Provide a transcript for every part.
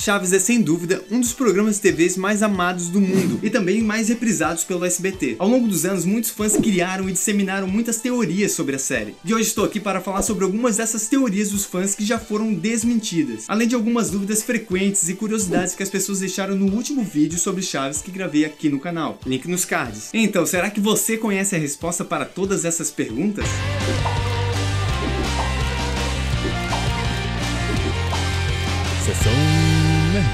Chaves é sem dúvida um dos programas de TVs mais amados do mundo e também mais reprisados pelo SBT. Ao longo dos anos, muitos fãs criaram e disseminaram muitas teorias sobre a série. E hoje estou aqui para falar sobre algumas dessas teorias dos fãs que já foram desmentidas, além de algumas dúvidas frequentes e curiosidades que as pessoas deixaram no último vídeo sobre Chaves que gravei aqui no canal. Link nos cards. Então, será que você conhece a resposta para todas essas perguntas? Sessão Nerd.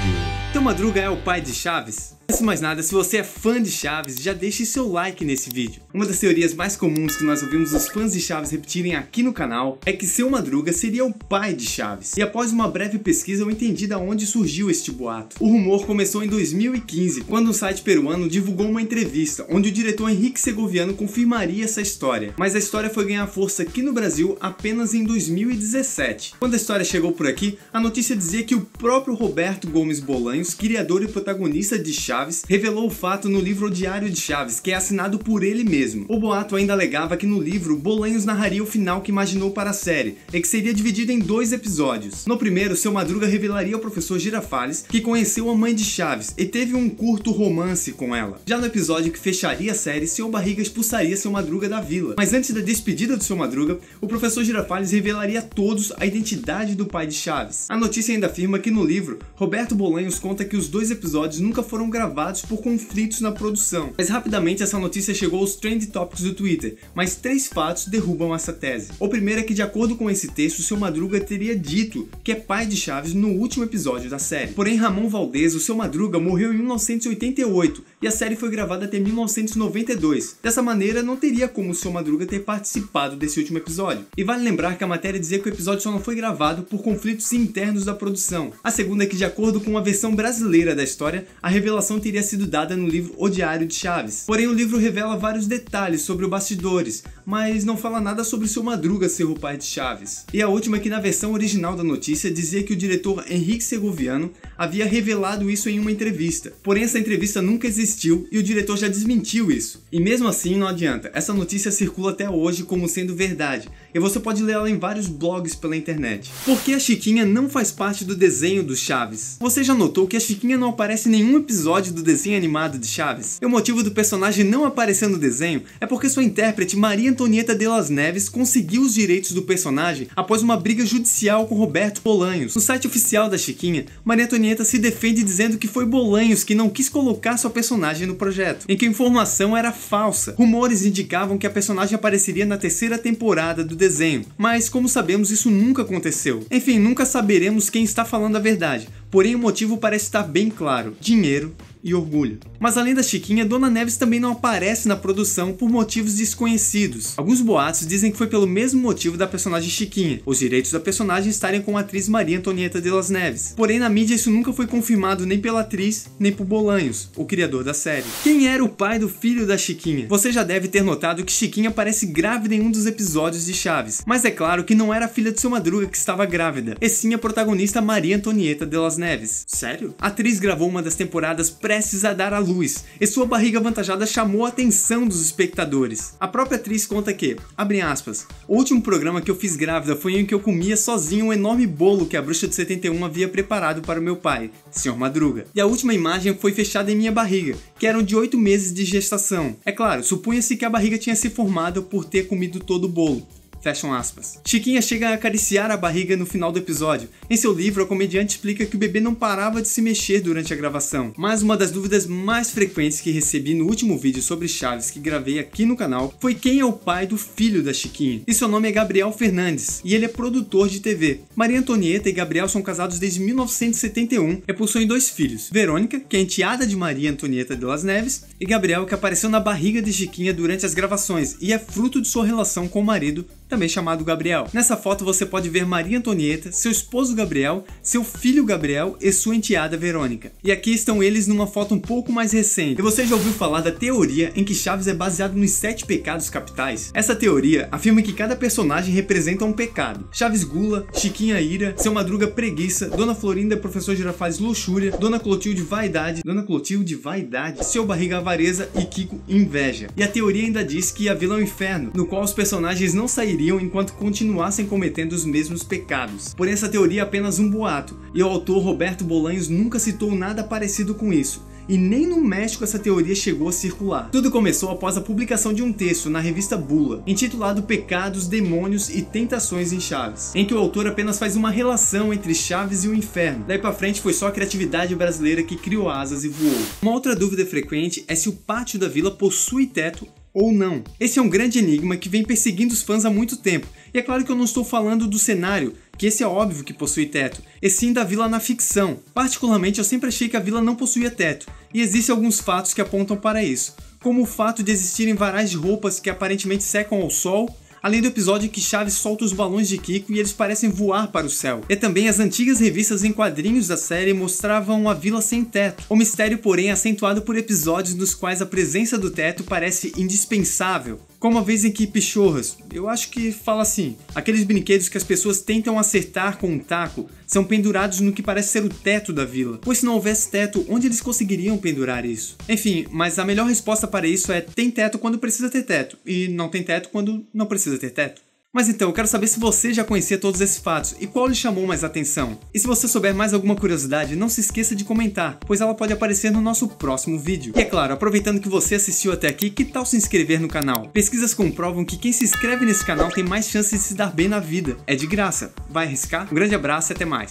Teu Madruga é o pai de Chaves? Antes de mais nada, se você é fã de Chaves, já deixe seu like nesse vídeo. Uma das teorias mais comuns que nós ouvimos os fãs de Chaves repetirem aqui no canal é que seu Madruga seria o pai de Chaves. E após uma breve pesquisa eu entendi da onde surgiu este boato. O rumor começou em 2015, quando um site peruano divulgou uma entrevista onde o diretor Henrique Segoviano confirmaria essa história. Mas a história foi ganhar força aqui no Brasil apenas em 2017. Quando a história chegou por aqui, a notícia dizia que o próprio Roberto Gomes Bolanhos, criador e protagonista de Chaves, Chaves, revelou o fato no livro O Diário de Chaves, que é assinado por ele mesmo. O boato ainda alegava que no livro, Bolanhos narraria o final que imaginou para a série, e que seria dividido em dois episódios. No primeiro, seu Madruga revelaria ao professor Girafales que conheceu a mãe de Chaves e teve um curto romance com ela. Já no episódio que fecharia a série, seu Barriga expulsaria seu Madruga da vila. Mas antes da despedida do seu Madruga, o professor Girafales revelaria a todos a identidade do pai de Chaves. A notícia ainda afirma que no livro, Roberto Bolanhos conta que os dois episódios nunca foram gravados por conflitos na produção. Mas rapidamente essa notícia chegou aos trend topics do Twitter, mas três fatos derrubam essa tese. O primeiro é que, de acordo com esse texto, seu Madruga teria dito que é pai de Chaves no último episódio da série. Porém, Ramon Valdez, o seu Madruga, morreu em 1988 e a série foi gravada até 1992. Dessa maneira, não teria como o Seu Madruga ter participado desse último episódio. E vale lembrar que a matéria dizia que o episódio só não foi gravado por conflitos internos da produção. A segunda é que, de acordo com a versão brasileira da história, a revelação teria sido dada no livro O Diário de Chaves. Porém, o livro revela vários detalhes sobre os bastidores, mas não fala nada sobre seu Madruga ser o pai de Chaves. E a última é que na versão original da notícia dizia que o diretor Henrique Segoviano havia revelado isso em uma entrevista. Porém essa entrevista nunca existiu e o diretor já desmentiu isso. E mesmo assim não adianta, essa notícia circula até hoje como sendo verdade, e você pode ler ela em vários blogs pela internet. Por que a Chiquinha não faz parte do desenho do Chaves? Você já notou que a Chiquinha não aparece em nenhum episódio do desenho animado de Chaves? E o motivo do personagem não aparecer no desenho é porque sua intérprete Maria Antonieta de las Neves conseguiu os direitos do personagem após uma briga judicial com Roberto Bolanhos. No site oficial da Chiquinha, Maria Antonieta se defende dizendo que foi Bolanhos que não quis colocar sua personagem no projeto, em que a informação era falsa. Rumores indicavam que a personagem apareceria na terceira temporada do desenho, mas como sabemos isso nunca aconteceu. Enfim, nunca saberemos quem está falando a verdade, porém o motivo parece estar bem claro: dinheiro e orgulho. Mas além da Chiquinha, Dona Neves também não aparece na produção por motivos desconhecidos. Alguns boatos dizem que foi pelo mesmo motivo da personagem Chiquinha, os direitos da personagem estarem com a atriz Maria Antonieta de las Neves. Porém, na mídia isso nunca foi confirmado nem pela atriz, nem por Bolanhos, o criador da série. Quem era o pai do filho da Chiquinha? Você já deve ter notado que Chiquinha parece grávida em um dos episódios de Chaves, mas é claro que não era a filha de seu Madruga que estava grávida, e sim a protagonista Maria Antonieta de las Neves. Sério? A atriz gravou uma das temporadas pré prestes a dar à luz, e sua barriga avantajada chamou a atenção dos espectadores. A própria atriz conta que, abre aspas, o último programa que eu fiz grávida foi em que eu comia sozinho um enorme bolo que a bruxa de 71 havia preparado para o meu pai, Sr. Madruga. E a última imagem foi fechada em minha barriga, que eram de 8 meses de gestação. É claro, supunha-se que a barriga tinha se formado por ter comido todo o bolo. Fecham aspas. Chiquinha chega a acariciar a barriga no final do episódio. Em seu livro, a comediante explica que o bebê não parava de se mexer durante a gravação. Mas uma das dúvidas mais frequentes que recebi no último vídeo sobre Chaves que gravei aqui no canal foi quem é o pai do filho da Chiquinha. E seu nome é Gabriel Fernandes e ele é produtor de TV. Maria Antonieta e Gabriel são casados desde 1971 e possuem dois filhos, Verônica, que é enteada de Maria Antonieta de Las Neves, e Gabriel que apareceu na barriga de Chiquinha durante as gravações e é fruto de sua relação com o marido, também chamado Gabriel. Nessa foto você pode ver Maria Antonieta, seu esposo Gabriel, seu filho Gabriel e sua enteada Verônica. E aqui estão eles numa foto um pouco mais recente. E você já ouviu falar da teoria em que Chaves é baseado nos sete pecados capitais? Essa teoria afirma que cada personagem representa um pecado. Chaves gula, Chiquinha ira, seu madruga preguiça, Dona Florinda professor Girafales luxúria, Dona Clotilde vaidade, Dona Clotilde vaidade, seu barriga vaidade avareza e Kiko inveja. E a teoria ainda diz que a vila é um inferno, no qual os personagens não sairiam enquanto continuassem cometendo os mesmos pecados. Porém, essa teoria é apenas um boato, e o autor Roberto Bolanhos nunca citou nada parecido com isso e nem no México essa teoria chegou a circular. Tudo começou após a publicação de um texto na revista Bula, intitulado Pecados, Demônios e Tentações em Chaves, em que o autor apenas faz uma relação entre Chaves e o inferno. Daí pra frente foi só a criatividade brasileira que criou asas e voou. Uma outra dúvida frequente é se o pátio da vila possui teto ou não. Esse é um grande enigma que vem perseguindo os fãs há muito tempo, e é claro que eu não estou falando do cenário, que esse é óbvio que possui teto, e sim da vila na ficção. Particularmente, eu sempre achei que a vila não possuía teto, e existem alguns fatos que apontam para isso, como o fato de existirem varais de roupas que aparentemente secam ao sol além do episódio em que Chaves solta os balões de Kiko e eles parecem voar para o céu. E também as antigas revistas em quadrinhos da série mostravam a vila sem teto, o mistério porém é acentuado por episódios nos quais a presença do teto parece indispensável, como a vez em que Pichorras, eu acho que fala assim: aqueles brinquedos que as pessoas tentam acertar com um taco são pendurados no que parece ser o teto da vila, pois se não houvesse teto, onde eles conseguiriam pendurar isso? Enfim, mas a melhor resposta para isso é: tem teto quando precisa ter teto, e não tem teto quando não precisa ter teto. Mas então, eu quero saber se você já conhecia todos esses fatos e qual lhe chamou mais atenção. E se você souber mais alguma curiosidade, não se esqueça de comentar, pois ela pode aparecer no nosso próximo vídeo. E é claro, aproveitando que você assistiu até aqui, que tal se inscrever no canal? Pesquisas comprovam que quem se inscreve nesse canal tem mais chances de se dar bem na vida. É de graça. Vai arriscar? Um grande abraço e até mais.